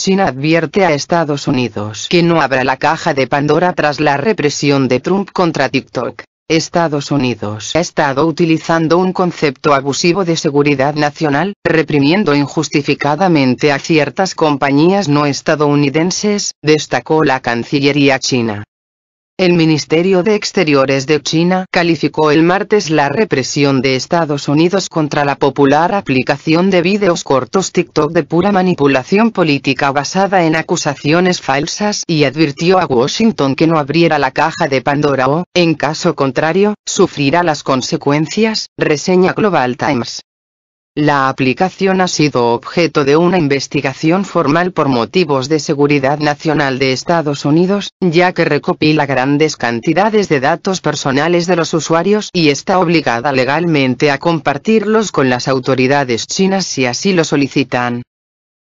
China advierte a Estados Unidos que no abra la caja de Pandora tras la represión de Trump contra TikTok. Estados Unidos ha estado utilizando un concepto abusivo de seguridad nacional, reprimiendo injustificadamente a ciertas compañías no estadounidenses, destacó la Cancillería china. El Ministerio de Exteriores de China calificó el martes la represión de Estados Unidos contra la popular aplicación de vídeos cortos TikTok de pura manipulación política basada en acusaciones falsas y advirtió a Washington que no abriera la caja de Pandora o, en caso contrario, sufrirá las consecuencias, reseña Global Times. La aplicación ha sido objeto de una investigación formal por motivos de seguridad nacional de Estados Unidos, ya que recopila grandes cantidades de datos personales de los usuarios y está obligada legalmente a compartirlos con las autoridades chinas si así lo solicitan.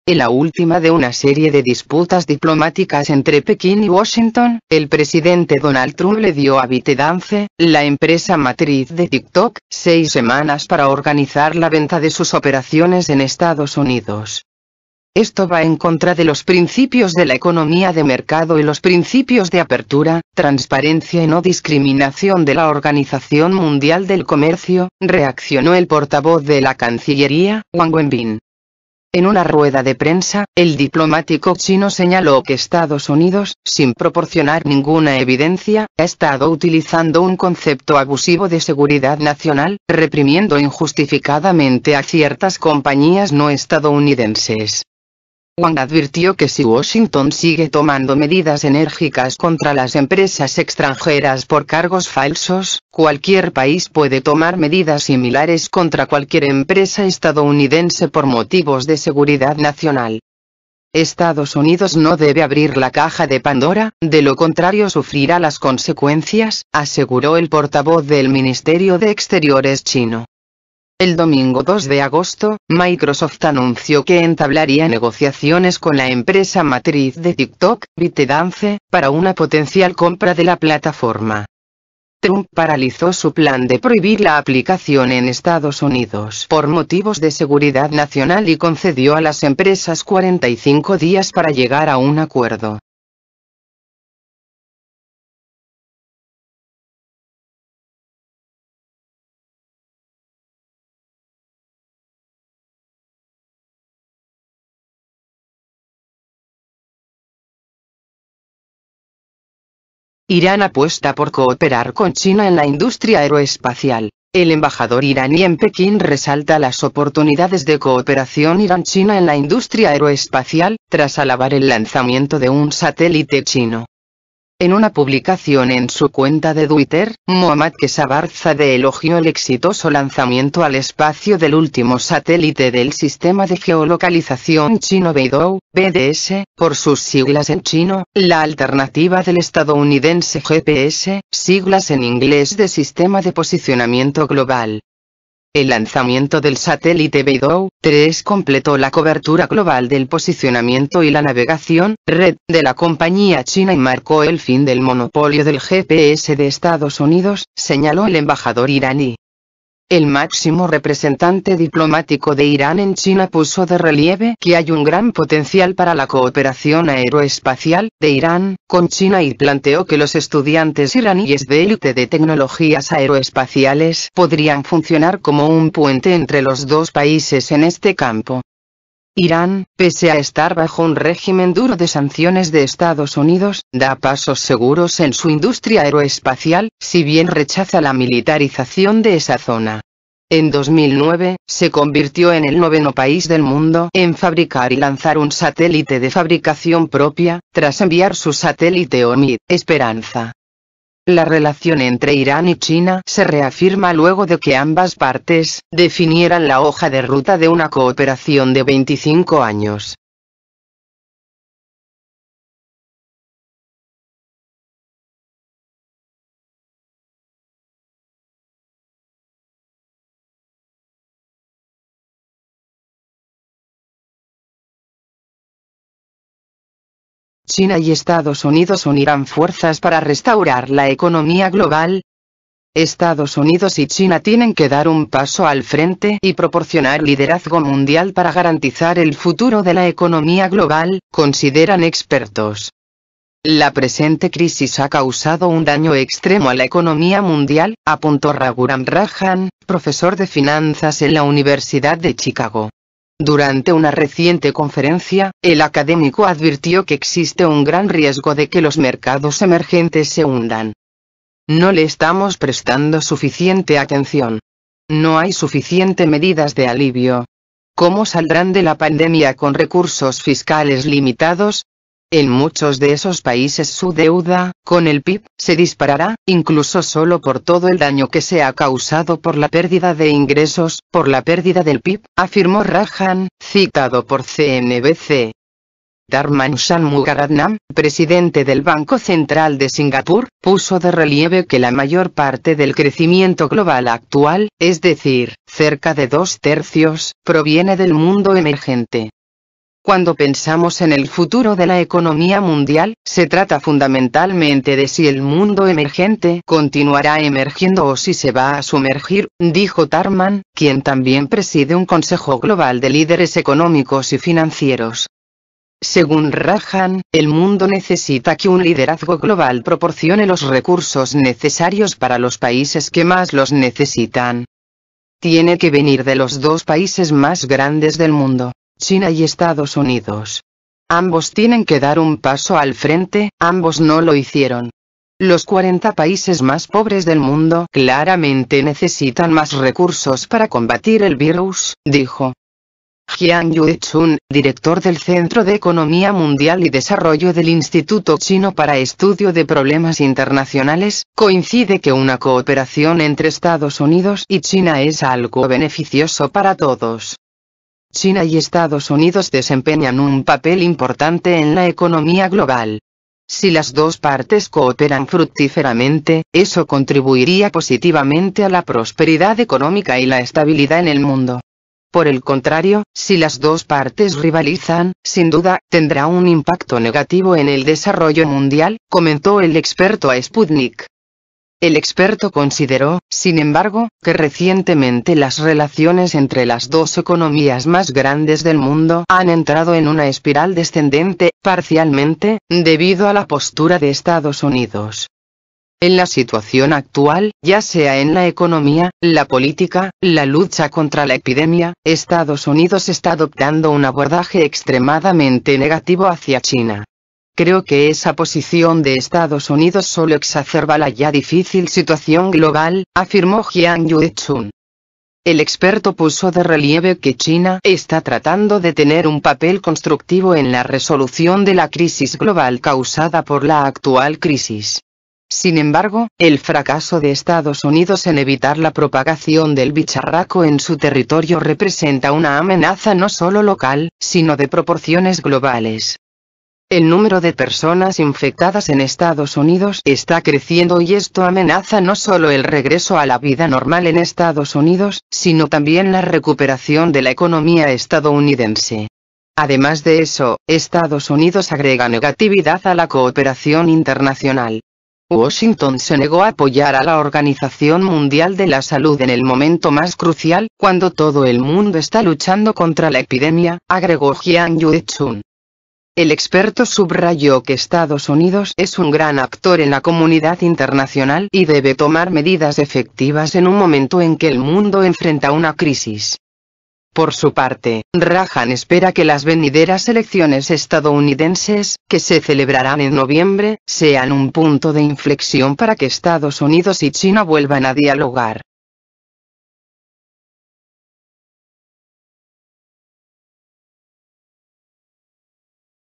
En la última de una serie de disputas diplomáticas entre Pekín y Washington, el presidente Donald Trump le dio a ByteDance, la empresa matriz de TikTok, seis semanas para organizar la venta de sus operaciones en Estados Unidos. Esto va en contra de los principios de la economía de mercado y los principios de apertura, transparencia y no discriminación de la Organización Mundial del Comercio, reaccionó el portavoz de la Cancillería, Wang Wenbin. En una rueda de prensa, el diplomático chino señaló que Estados Unidos, sin proporcionar ninguna evidencia, ha estado utilizando un concepto abusivo de seguridad nacional, reprimiendo injustificadamente a ciertas compañías no estadounidenses. Wang advirtió que si Washington sigue tomando medidas enérgicas contra las empresas extranjeras por cargos falsos, cualquier país puede tomar medidas similares contra cualquier empresa estadounidense por motivos de seguridad nacional. Estados Unidos no debe abrir la caja de Pandora, de lo contrario sufrirá las consecuencias, aseguró el portavoz del Ministerio de Exteriores chino. El domingo 2 de agosto, Microsoft anunció que entablaría negociaciones con la empresa matriz de TikTok, ByteDance, para una potencial compra de la plataforma. Trump paralizó su plan de prohibir la aplicación en Estados Unidos por motivos de seguridad nacional y concedió a las empresas 45 días para llegar a un acuerdo. Irán apuesta por cooperar con China en la industria aeroespacial. El embajador iraní en Pekín resalta las oportunidades de cooperación Irán-China en la industria aeroespacial, tras alabar el lanzamiento de un satélite chino. En una publicación en su cuenta de Twitter, Mohamed de elogió el exitoso lanzamiento al espacio del último satélite del sistema de geolocalización chino Beidou, BDS, por sus siglas en chino, la alternativa del estadounidense GPS, siglas en inglés de Sistema de Posicionamiento Global. El lanzamiento del satélite Beidou 3 completó la cobertura global del posicionamiento y la navegación red de la compañía china y marcó el fin del monopolio del GPS de Estados Unidos, señaló el embajador iraní. El máximo representante diplomático de Irán en China puso de relieve que hay un gran potencial para la cooperación aeroespacial de Irán con China y planteó que los estudiantes iraníes de élite de tecnologías aeroespaciales podrían funcionar como un puente entre los dos países en este campo. Irán, pese a estar bajo un régimen duro de sanciones de Estados Unidos, da pasos seguros en su industria aeroespacial, si bien rechaza la militarización de esa zona. En 2009, se convirtió en el noveno país del mundo en fabricar y lanzar un satélite de fabricación propia, tras enviar su satélite OMID, Esperanza. La relación entre Irán y China se reafirma luego de que ambas partes definieran la hoja de ruta de una cooperación de 25 años. China y Estados Unidos unirán fuerzas para restaurar la economía global. Estados Unidos y China tienen que dar un paso al frente y proporcionar liderazgo mundial para garantizar el futuro de la economía global, consideran expertos. La presente crisis ha causado un daño extremo a la economía mundial, apuntó Raghuram Rajan, profesor de finanzas en la Universidad de Chicago. Durante una reciente conferencia, el académico advirtió que existe un gran riesgo de que los mercados emergentes se hundan. No le estamos prestando suficiente atención. No hay suficiente medidas de alivio. ¿Cómo saldrán de la pandemia con recursos fiscales limitados? En muchos de esos países su deuda, con el PIB, se disparará, incluso solo por todo el daño que se ha causado por la pérdida de ingresos, por la pérdida del PIB, afirmó Rajan, citado por CNBC. Ushan Mugaratnam, presidente del Banco Central de Singapur, puso de relieve que la mayor parte del crecimiento global actual, es decir, cerca de dos tercios, proviene del mundo emergente. Cuando pensamos en el futuro de la economía mundial, se trata fundamentalmente de si el mundo emergente continuará emergiendo o si se va a sumergir, dijo Tarman, quien también preside un Consejo Global de Líderes Económicos y Financieros. Según Rajan, el mundo necesita que un liderazgo global proporcione los recursos necesarios para los países que más los necesitan. Tiene que venir de los dos países más grandes del mundo. China y Estados Unidos. Ambos tienen que dar un paso al frente, ambos no lo hicieron. Los 40 países más pobres del mundo claramente necesitan más recursos para combatir el virus, dijo. Jiang Yuechun, director del Centro de Economía Mundial y Desarrollo del Instituto Chino para Estudio de Problemas Internacionales, coincide que una cooperación entre Estados Unidos y China es algo beneficioso para todos. China y Estados Unidos desempeñan un papel importante en la economía global. Si las dos partes cooperan fructíferamente, eso contribuiría positivamente a la prosperidad económica y la estabilidad en el mundo. Por el contrario, si las dos partes rivalizan, sin duda, tendrá un impacto negativo en el desarrollo mundial, comentó el experto a Sputnik. El experto consideró, sin embargo, que recientemente las relaciones entre las dos economías más grandes del mundo han entrado en una espiral descendente, parcialmente, debido a la postura de Estados Unidos. En la situación actual, ya sea en la economía, la política, la lucha contra la epidemia, Estados Unidos está adoptando un abordaje extremadamente negativo hacia China. Creo que esa posición de Estados Unidos solo exacerba la ya difícil situación global, afirmó Jiang Yuechun. El experto puso de relieve que China está tratando de tener un papel constructivo en la resolución de la crisis global causada por la actual crisis. Sin embargo, el fracaso de Estados Unidos en evitar la propagación del bicharraco en su territorio representa una amenaza no solo local, sino de proporciones globales. El número de personas infectadas en Estados Unidos está creciendo y esto amenaza no solo el regreso a la vida normal en Estados Unidos, sino también la recuperación de la economía estadounidense. Además de eso, Estados Unidos agrega negatividad a la cooperación internacional. Washington se negó a apoyar a la Organización Mundial de la Salud en el momento más crucial, cuando todo el mundo está luchando contra la epidemia, agregó Jiang Yue-chun. El experto subrayó que Estados Unidos es un gran actor en la comunidad internacional y debe tomar medidas efectivas en un momento en que el mundo enfrenta una crisis. Por su parte, Rajan espera que las venideras elecciones estadounidenses, que se celebrarán en noviembre, sean un punto de inflexión para que Estados Unidos y China vuelvan a dialogar.